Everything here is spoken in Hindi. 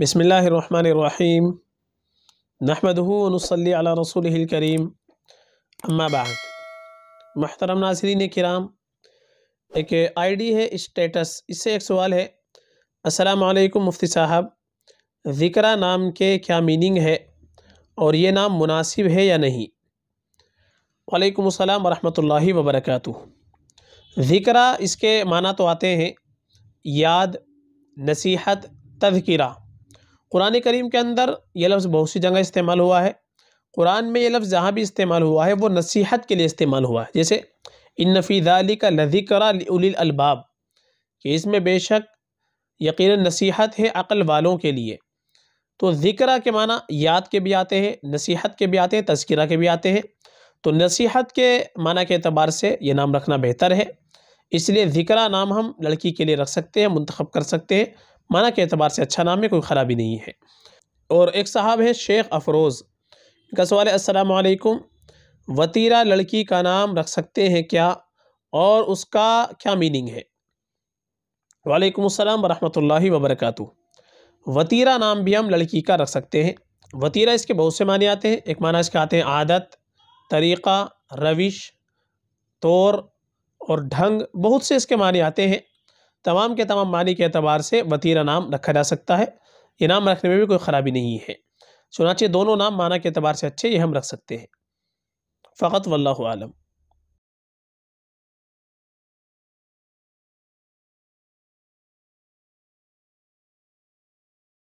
बसमीम नहमदूनसली रसूल करीम अम्माबाद महतरम नाजरीन कराम एक आईडी है स्टेटस इससे एक सवाल है अस्सलाम वालेकुम मुफ्ती साहब ज़िक्रा नाम के क्या मीनिंग है और ये नाम मुनासिब है या नहीं वालेकुम अस्सलाम वरहमतुल्लाहि वबरकatuh ज़िक्रा इसके माना तो आते हैं याद नसीहत तजकरा कुरान करीम के अंदर यह लफ्ज़ बहुत सी जगह इस्तेमाल हुआ है कुरान में यह लफ्ज़ जहाँ भी इस्तेमाल हुआ है वो नसीहत के लिए इस्तेमाल हुआ है जैसे इन नफ़ीदाली का लधिकरा उलबाब कि इसमें बेशक यकीन नसीहत है अक़ल वालों के लिए तो ज़िक्र के माना याद के भी आते हैं नसीहत के भी आते हैं तस्करा के भी आते हैं तो नसीहत के माना के अतबार से ये नाम रखना बेहतर है इसलिए ज़िक्र नाम हम लड़की के लिए रख सकते हैं मंतखब कर सकते हैं माना के अतबार से अच्छा नाम है कोई ख़राबी नहीं है और एक साहब हैं शेख अफरोज़ का सवाल असलकुम वतीरा लड़की का नाम रख सकते हैं क्या और उसका क्या मीनिंग है वालेकुम अस्सलाम वरहमतुल्लाहि वबरकू वतीरा नाम भी हम लड़की का रख सकते हैं वतीरा इसके बहुत से माने आते हैं एक माना इसके आते हैं आदत तरीक़ा रविश तौर और ढंग बहुत से इसके माने आते हैं तमाम के तमाम मानी के अतबार से वतीरा नाम रखा जा सकता है ये नाम रखने में भी कोई ख़राबी नहीं है चुनाचे दोनों नाम माना के अतबार से अच्छे ये हम रख सकते हैं फ़कत वल्लम